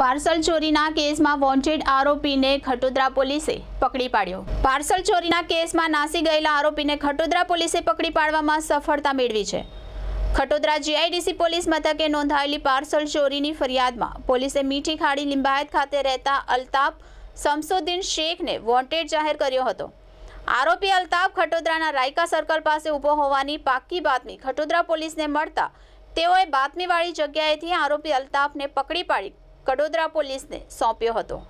parcel ચોરીના કેસમાં wanted આરોપીને ખટોદરા પોલીસે પકડી પાડ્યો પાર્સલ ચોરીના કેસમાં નાસી ગયેલા આરોપીને ખટોદરા પોલીસે પકડી પાડવામાં સફળતા મેળવી છે ખટોદરા જીઆઈડીસી પોલીસ મથકે નોંધાયેલી પાર્સલ ચોરીની ફરિયાદમાં પોલીસે મીઠી ખાડી લિંબાયત ખાતે રહેતા અલ્તાફ શમસુદ્દીન શેખને વોન્ટેડ જાહેર કર્યો હતો આરોપી અલ્તાફ ખટોદરાના રાયકા સર્કલ પાસે ઊભો હોવાની પાકી બાતમી ખટોદરા પોલીસને મળતા તેઓએ બાતમીવાળી જગ્યાએથી આરોપી અલ્તાફને પકડી પાડી કડોદરા પોલીસને સોંપ્યો હતો